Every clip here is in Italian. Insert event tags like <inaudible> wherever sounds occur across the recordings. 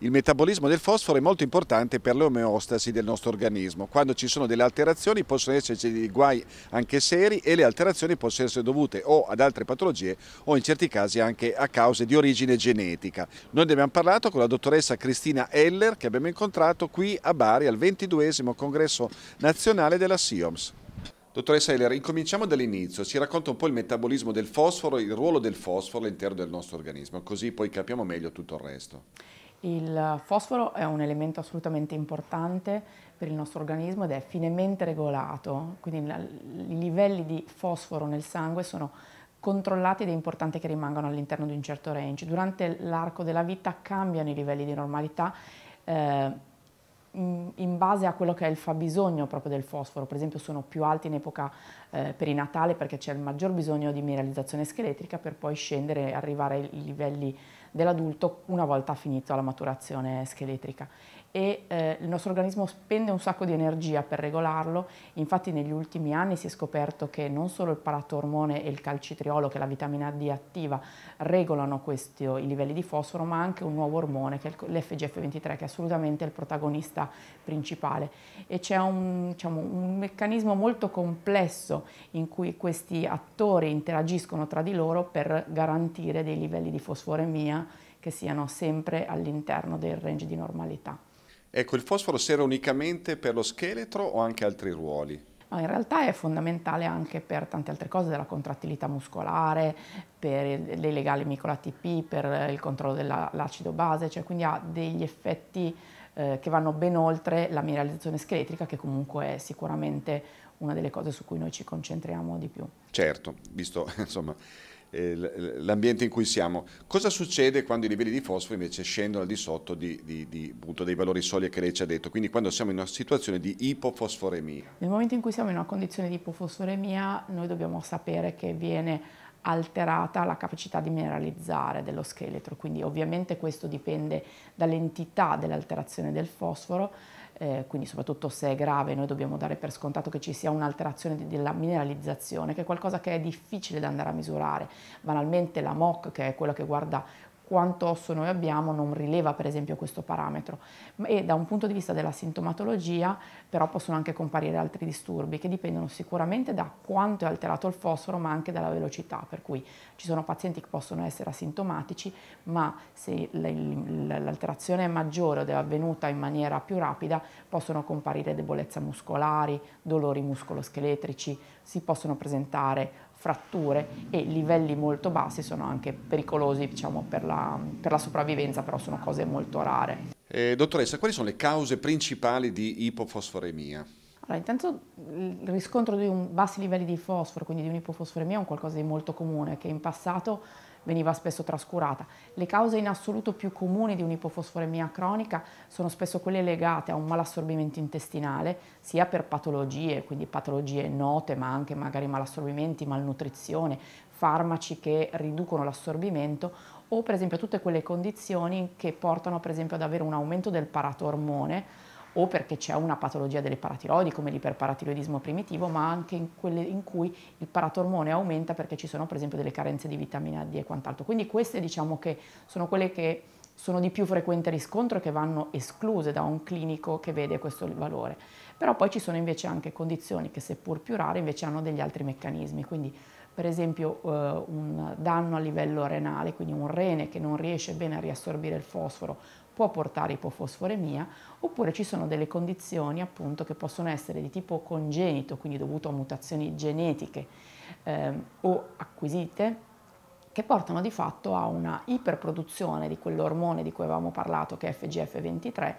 Il metabolismo del fosforo è molto importante per l'omeostasi del nostro organismo. Quando ci sono delle alterazioni possono esserci dei guai anche seri e le alterazioni possono essere dovute o ad altre patologie o in certi casi anche a cause di origine genetica. Noi ne abbiamo parlato con la dottoressa Cristina Heller che abbiamo incontrato qui a Bari al 22 congresso nazionale della SIOMS. Dottoressa Heller, incominciamo dall'inizio. Ci racconta un po' il metabolismo del fosforo, il ruolo del fosforo all'interno del nostro organismo, così poi capiamo meglio tutto il resto. Il fosforo è un elemento assolutamente importante per il nostro organismo ed è finemente regolato, quindi i livelli di fosforo nel sangue sono controllati ed è importante che rimangano all'interno di un certo range. Durante l'arco della vita cambiano i livelli di normalità eh, in base a quello che è il fabbisogno proprio del fosforo, per esempio sono più alti in epoca eh, perinatale perché c'è il maggior bisogno di mineralizzazione scheletrica per poi scendere e arrivare ai livelli dell'adulto una volta finita la maturazione scheletrica e eh, il nostro organismo spende un sacco di energia per regolarlo, infatti negli ultimi anni si è scoperto che non solo il paratormone e il calcitriolo, che è la vitamina D attiva, regolano questi, oh, i livelli di fosforo, ma anche un nuovo ormone che è l'FGF23, che è assolutamente il protagonista principale. E c'è un, diciamo, un meccanismo molto complesso in cui questi attori interagiscono tra di loro per garantire dei livelli di fosforemia che siano sempre all'interno del range di normalità. Ecco, il fosforo serve unicamente per lo scheletro o anche altri ruoli? No, in realtà è fondamentale anche per tante altre cose, della contrattilità muscolare, per le legali micro-ATP, per il controllo dell'acido base, cioè quindi ha degli effetti eh, che vanno ben oltre la mineralizzazione scheletrica che comunque è sicuramente una delle cose su cui noi ci concentriamo di più. Certo, visto <laughs> insomma eh, l'ambiente in cui siamo. Cosa succede quando i livelli di fosforo invece scendono al di sotto di, di, di, dei valori soli che lei ci ha detto? Quindi quando siamo in una situazione di ipofosforemia. Nel momento in cui siamo in una condizione di ipofosforemia noi dobbiamo sapere che viene alterata la capacità di mineralizzare dello scheletro, quindi ovviamente questo dipende dall'entità dell'alterazione del fosforo, eh, quindi soprattutto se è grave noi dobbiamo dare per scontato che ci sia un'alterazione della mineralizzazione, che è qualcosa che è difficile da andare a misurare. Banalmente la MOC, che è quella che guarda quanto osso noi abbiamo non rileva per esempio questo parametro e da un punto di vista della sintomatologia però possono anche comparire altri disturbi che dipendono sicuramente da quanto è alterato il fosforo ma anche dalla velocità per cui ci sono pazienti che possono essere asintomatici ma se l'alterazione è maggiore o è avvenuta in maniera più rapida possono comparire debolezze muscolari, dolori muscoloscheletrici, si possono presentare fratture e livelli molto bassi sono anche pericolosi diciamo, per, la, per la sopravvivenza, però sono cose molto rare. Eh, dottoressa, quali sono le cause principali di ipofosforemia? Allora, intanto il riscontro di un, bassi livelli di fosforo, quindi di un'ipofosforemia, è un qualcosa di molto comune che in passato veniva spesso trascurata. Le cause in assoluto più comuni di un'ipofosforemia cronica sono spesso quelle legate a un malassorbimento intestinale, sia per patologie, quindi patologie note, ma anche magari malassorbimenti, malnutrizione, farmaci che riducono l'assorbimento o per esempio tutte quelle condizioni che portano per esempio ad avere un aumento del paratormone o perché c'è una patologia delle paratiroidi come l'iperparatiroidismo primitivo, ma anche in quelle in cui il paratormone aumenta perché ci sono per esempio delle carenze di vitamina D e quant'altro. Quindi queste diciamo che sono quelle che sono di più frequente riscontro e che vanno escluse da un clinico che vede questo valore. Però poi ci sono invece anche condizioni che seppur più rare invece hanno degli altri meccanismi, quindi per esempio eh, un danno a livello renale, quindi un rene che non riesce bene a riassorbire il fosforo può portare ipofosforemia, oppure ci sono delle condizioni appunto che possono essere di tipo congenito, quindi dovuto a mutazioni genetiche eh, o acquisite, che portano di fatto a una iperproduzione di quell'ormone di cui avevamo parlato che è FGF23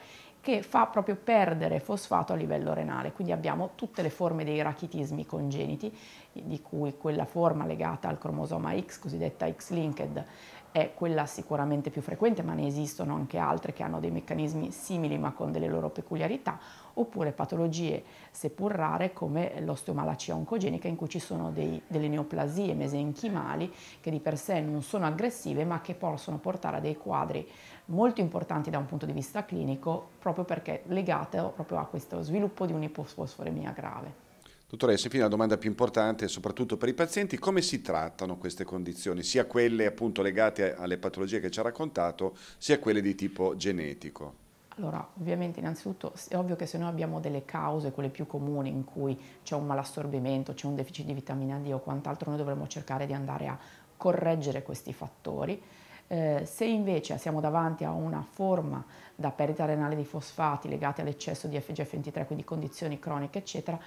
che fa proprio perdere fosfato a livello renale, quindi abbiamo tutte le forme dei rachitismi congeniti, di cui quella forma legata al cromosoma X, cosiddetta X-linked, è quella sicuramente più frequente, ma ne esistono anche altre che hanno dei meccanismi simili ma con delle loro peculiarità, oppure patologie seppur rare come l'osteomalacia oncogenica in cui ci sono dei, delle neoplasie mesenchimali che di per sé non sono aggressive ma che possono portare a dei quadri molto importanti da un punto di vista clinico proprio proprio perché legato proprio a questo sviluppo di un'iposfosforemia grave. Dottoressa, infine la domanda più importante, soprattutto per i pazienti, come si trattano queste condizioni, sia quelle appunto legate alle patologie che ci ha raccontato, sia quelle di tipo genetico? Allora, ovviamente innanzitutto è ovvio che se noi abbiamo delle cause, quelle più comuni in cui c'è un malassorbimento, c'è un deficit di vitamina D o quant'altro, noi dovremmo cercare di andare a correggere questi fattori. Eh, se invece siamo davanti a una forma da perdita renale di fosfati legate all'eccesso di FGF23, quindi condizioni croniche, eccetera,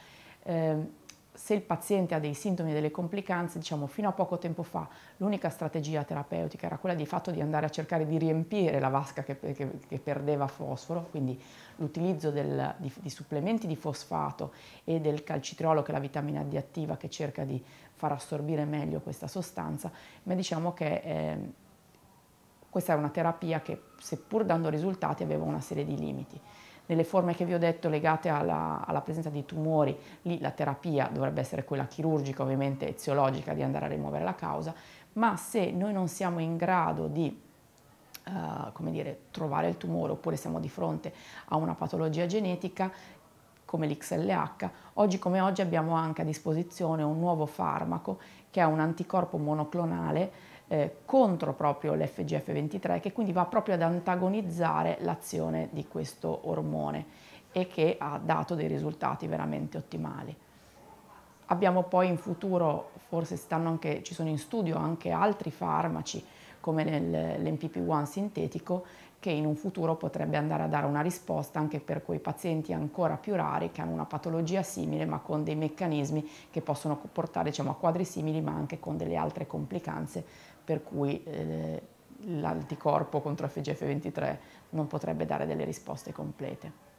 eh, se il paziente ha dei sintomi e delle complicanze, diciamo fino a poco tempo fa l'unica strategia terapeutica era quella di fatto di andare a cercare di riempire la vasca che, che, che perdeva fosforo, quindi l'utilizzo del, di, di, supplementi di fosfato e del calcitriolo che è la vitamina D attiva che cerca di far assorbire meglio questa sostanza, ma diciamo che eh, questa è una terapia che, seppur dando risultati, aveva una serie di limiti. Nelle forme che vi ho detto legate alla, alla presenza di tumori, lì la terapia dovrebbe essere quella chirurgica, ovviamente eziologica, di andare a rimuovere la causa, ma se noi non siamo in grado di Uh, come dire, trovare il tumore oppure siamo di fronte a una patologia genetica come l'XLH, oggi come oggi abbiamo anche a disposizione un nuovo farmaco che è un anticorpo monoclonale eh, contro proprio l'FGF23 che quindi va proprio ad antagonizzare l'azione di questo ormone e che ha dato dei risultati veramente ottimali. Abbiamo poi in futuro, forse anche, ci sono in studio anche altri farmaci come l'MPP1 sintetico che in un futuro potrebbe andare a dare una risposta anche per quei pazienti ancora più rari che hanno una patologia simile ma con dei meccanismi che possono portare diciamo, a quadri simili ma anche con delle altre complicanze per cui eh, l'anticorpo contro FGF23 non potrebbe dare delle risposte complete.